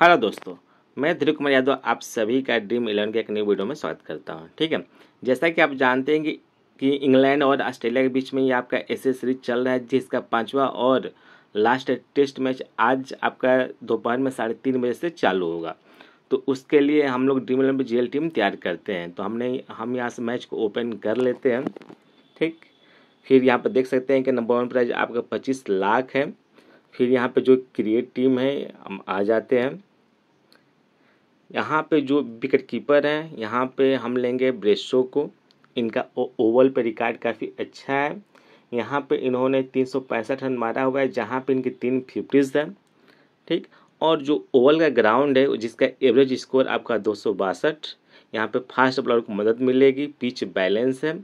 hello दोस्तों मैं ध्रुव कुमार यादव आप सभी का ड्रीम इलेवन के एक न्यू वीडियो में स्वागत करता हूं ठीक है जैसा कि आप जानते हैं कि, कि इंग्लैंड और ऑस्ट्रेलिया के बीच में ये आपका ऐसे सीरीज चल रहा है जिसका पांचवा और लास्ट टेस्ट मैच आज आपका दोपहर में साढ़े तीन बजे से चालू होगा तो उसके लिए हम लोग ड्रीम इलेवन पर जी टीम तैयार करते हैं तो हमने हम यहाँ से मैच को ओपन कर लेते हैं ठीक फिर यहाँ पर देख सकते हैं कि नंबर वन प्राइज आपका पच्चीस लाख है फिर यहाँ पे जो क्रिएट टीम है हम आ जाते हैं यहाँ पे जो विकेट कीपर हैं यहाँ पे हम लेंगे ब्रेसो को इनका ओवल पे रिकॉर्ड काफ़ी अच्छा है यहाँ पे इन्होंने तीन सौ पैंसठ रन मारा हुआ है जहाँ पे इनकी तीन फिफ्टीज़ हैं ठीक और जो ओवल का ग्राउंड है जिसका एवरेज स्कोर आपका दो सौ बासठ यहाँ पे फास्ट बॉलर को मदद मिलेगी पिच बैलेंस है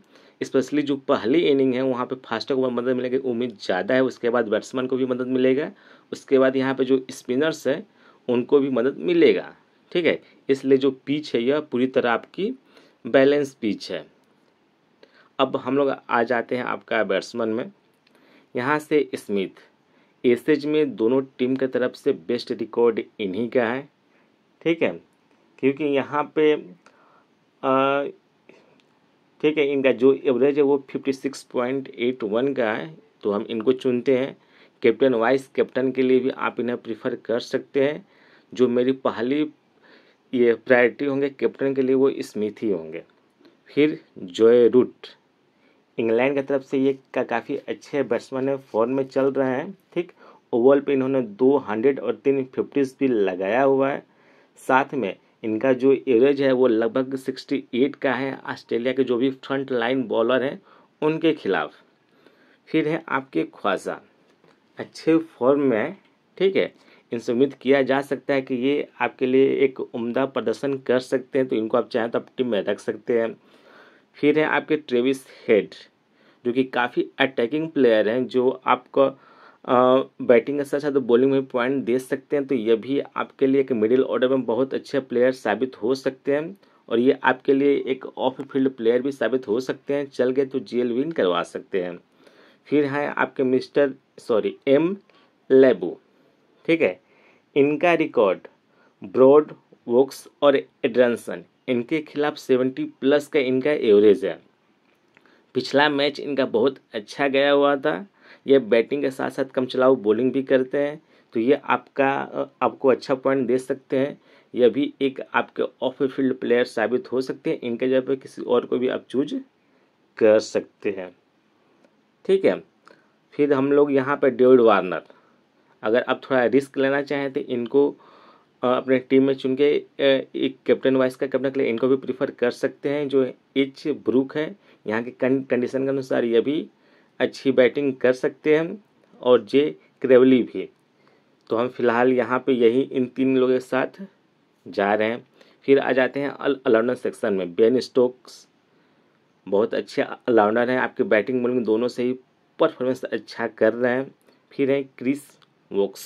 स्पेशली जो पहली इनिंग है वहाँ पे फास्टर को मदद मिलेगी उम्मीद ज़्यादा है उसके बाद बैट्समैन को भी मदद मिलेगा उसके बाद यहाँ पे जो स्पिनर्स है उनको भी मदद मिलेगा ठीक है इसलिए जो पीच है यह पूरी तरह आपकी बैलेंस पीच है अब हम लोग आ जाते हैं आपका बैट्समैन में यहाँ से स्मिथ एसेज में दोनों टीम के तरफ से बेस्ट रिकॉर्ड इन्हीं का है ठीक है क्योंकि यहाँ पे आ, ठीक है इनका जो एवरेज है वो fifty six point eight one का है तो हम इनको चुनते हैं कैप्टन वाइस कैप्टन के लिए भी आप इन्हें प्रीफर कर सकते हैं जो मेरी पहली ये प्रायरिटी होंगे कैप्टन के लिए वो स्मिथ ही होंगे फिर जोए रूट इंग्लैंड की तरफ से ये का काफ़ी अच्छे बैट्समैन है फॉर्म में चल रहे हैं ठीक ओवल पे इन्होंने दो हंड्रेड और तीन फिफ्टीज भी लगाया हुआ है साथ में इनका जो एवरेज है वो लगभग सिक्सटी एट का है ऑस्ट्रेलिया के जो भी फ्रंट लाइन बॉलर हैं उनके खिलाफ फिर है आपके ख्वाजा अच्छे फॉर्म में ठीक है इनसे उम्मीद किया जा सकता है कि ये आपके लिए एक उम्दा प्रदर्शन कर सकते हैं तो इनको आप चाहें तो आप टीम में रख सकते हैं फिर हैं आपके ट्रेविस हेड जो कि काफ़ी अटैकिंग प्लेयर हैं जो आपको बैटिंग के साथ साथ बॉलिंग में पॉइंट दे सकते हैं तो यह भी आपके लिए एक मिडिल ऑर्डर में बहुत अच्छे प्लेयर साबित हो सकते हैं और ये आपके लिए एक ऑफ फील्ड प्लेयर भी साबित हो सकते हैं चल गए तो जेल विन करवा सकते हैं फिर हैं आपके मिस्टर सॉरी एम लेबू ठीक है इनका रिकॉर्ड ब्रॉड वोक्स और एड्रनसन इनके खिलाफ सेवेंटी प्लस का इनका एवरेज है पिछला मैच इनका बहुत अच्छा गया हुआ था ये बैटिंग के साथ साथ कम चलाओ बॉलिंग भी करते हैं तो ये आपका आपको अच्छा पॉइंट दे सकते हैं यह भी एक आपके ऑफ फील्ड प्लेयर साबित हो सकते हैं इनके जगह पर किसी और को भी आप चूज कर सकते हैं ठीक है फिर हम लोग यहाँ पर डेविड वार्नर अगर आप थोड़ा रिस्क लेना चाहें तो इनको अपने टीम में चुन के एक कैप्टन वाइस का कैप्टन के लिए इनको भी प्रीफर कर सकते हैं जो एच ब्रूक है यहाँ के कंडीशन के अनुसार ये भी अच्छी बैटिंग कर सकते हैं और जे क्रेवली भी तो हम फिलहाल यहाँ पे यही इन तीन लोगों के साथ जा रहे हैं फिर आ जाते हैं अलाउंडर सेक्शन में बेन स्टोक्स बहुत अच्छे अलाउंडर हैं आपके बैटिंग बोलिंग दोनों से ही परफॉर्मेंस अच्छा कर रहे हैं फिर हैं क्रिस वोक्स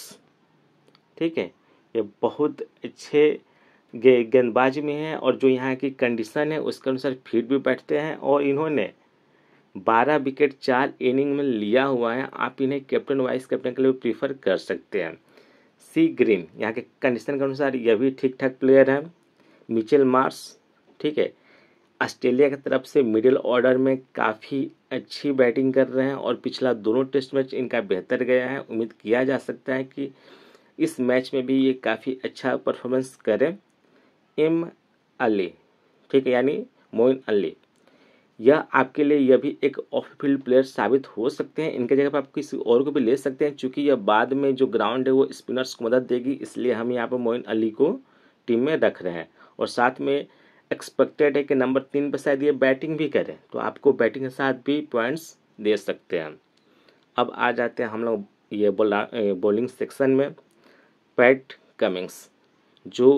ठीक है ये बहुत अच्छे गे गेंदबाज में हैं और जो यहाँ की कंडीशन है उसके अनुसार फिट भी बैठते हैं और इन्होंने बारह विकेट चार इनिंग में लिया हुआ है आप इन्हें कैप्टन वाइस कैप्टन के लिए प्रीफर कर सकते हैं सी ग्रीन यहाँ के कंडीशन के अनुसार यह भी ठीक ठाक प्लेयर हैं मिचेल मार्स ठीक है ऑस्ट्रेलिया की तरफ से मिडिल ऑर्डर में काफ़ी अच्छी बैटिंग कर रहे हैं और पिछला दोनों टेस्ट मैच इनका बेहतर गया है उम्मीद किया जा सकता है कि इस मैच में भी ये काफ़ी अच्छा परफॉर्मेंस करें एम अली ठीक है यानी मोइन अली यह आपके लिए यह भी एक ऑफ फील्ड प्लेयर साबित हो सकते हैं इनके जगह पर आप किसी और को भी ले सकते हैं चूँकि यह बाद में जो ग्राउंड है वो स्पिनर्स को मदद देगी इसलिए हम यहाँ पर मोइन अली को टीम में रख रहे हैं और साथ में एक्सपेक्टेड है कि नंबर तीन पर शायद ये बैटिंग भी करें तो आपको बैटिंग के साथ भी पॉइंट्स दे सकते हैं अब आ जाते हैं हम लोग ये बोला बॉलिंग सेक्शन में पैट कमिंग्स जो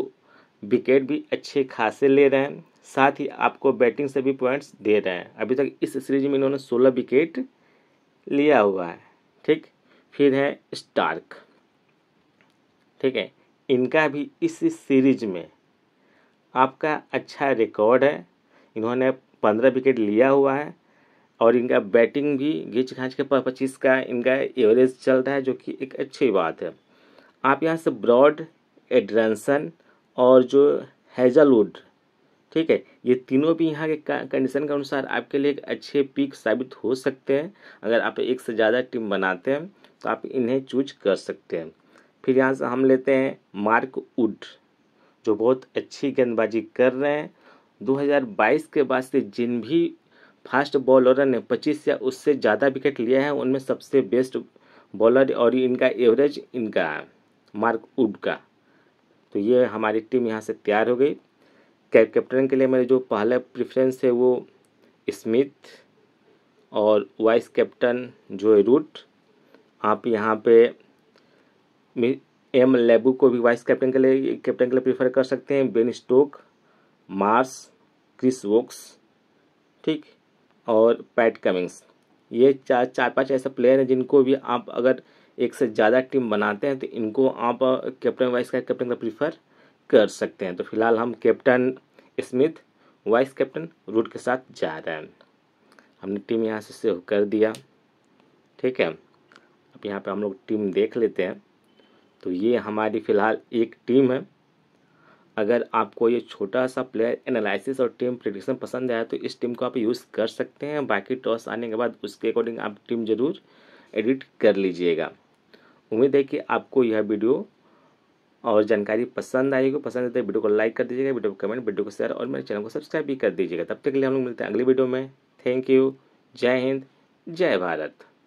विकेट भी अच्छे खासे ले रहे हैं साथ ही आपको बैटिंग से भी पॉइंट्स दे रहे हैं अभी तक इस सीरीज में इन्होंने सोलह विकेट लिया हुआ है ठीक फिर है स्टार्क ठीक है इनका भी इस सीरीज में आपका अच्छा रिकॉर्ड है इन्होंने पंद्रह विकेट लिया हुआ है और इनका बैटिंग भी घींच घाच के पच्चीस का इनका एवरेज चल रहा है जो कि एक अच्छी बात है आप यहाँ से ब्रॉड एड्रंसन और जो हैजलवुड ठीक है ये तीनों भी यहाँ के कंडीशन के अनुसार आपके लिए एक अच्छे पिक साबित हो सकते हैं अगर आप एक से ज़्यादा टीम बनाते हैं तो आप इन्हें चूज कर सकते हैं फिर यहाँ से हम लेते हैं मार्क वुड जो बहुत अच्छी गेंदबाजी कर रहे हैं 2022 के बाद से जिन भी फास्ट बॉलर ने 25 या उससे ज़्यादा विकेट लिया है उनमें सबसे बेस्ट बॉलर और इनका एवरेज इनका मार्क उड का तो ये हमारी टीम यहाँ से तैयार हो गई कैप कैप्टन के लिए मेरे जो पहला प्रेफरेंस है वो स्मिथ और वाइस कैप्टन जो रूट आप यहाँ पे एम लेबू को भी वाइस कैप्टन के लिए कैप्टन के लिए प्रीफर कर सकते हैं Ben Stokes Marsh Chris Woakes ठीक और पैट कमिंग्स ये चार चार पांच ऐसे प्लेयर हैं जिनको भी आप अगर एक से ज़्यादा टीम बनाते हैं तो इनको आप कैप्टन वाइस का कैप्टन का प्रीफर कर सकते हैं तो फिलहाल हम captain Smith vice captain Root के साथ जा रहे हैं हमने टीम यहाँ से सेव कर दिया ठीक है अब यहाँ पे हम लोग टीम देख लेते हैं तो ये हमारी फ़िलहाल एक टीम है अगर आपको ये छोटा सा प्लेयर एनालिसिस और टीम प्रिडिक्शन पसंद आया तो इस टीम को आप यूज़ कर सकते हैं बाकी टॉस आने के बाद उसके अकॉर्डिंग आप टीम ज़रूर एडिट कर लीजिएगा उम्मीद है कि आपको यह वीडियो और जानकारी पसंद आएगी पसंद है वीडियो तो को लाइक कर दीजिएगा वीडियो को कमेंट वीडियो को शेयर और मेरे चैनल को सब्सक्राइब भी कर दीजिएगा तब तक के लिए हम लोग मिलते हैं अगली वीडियो में थैंक यू जय हिंद जय भारत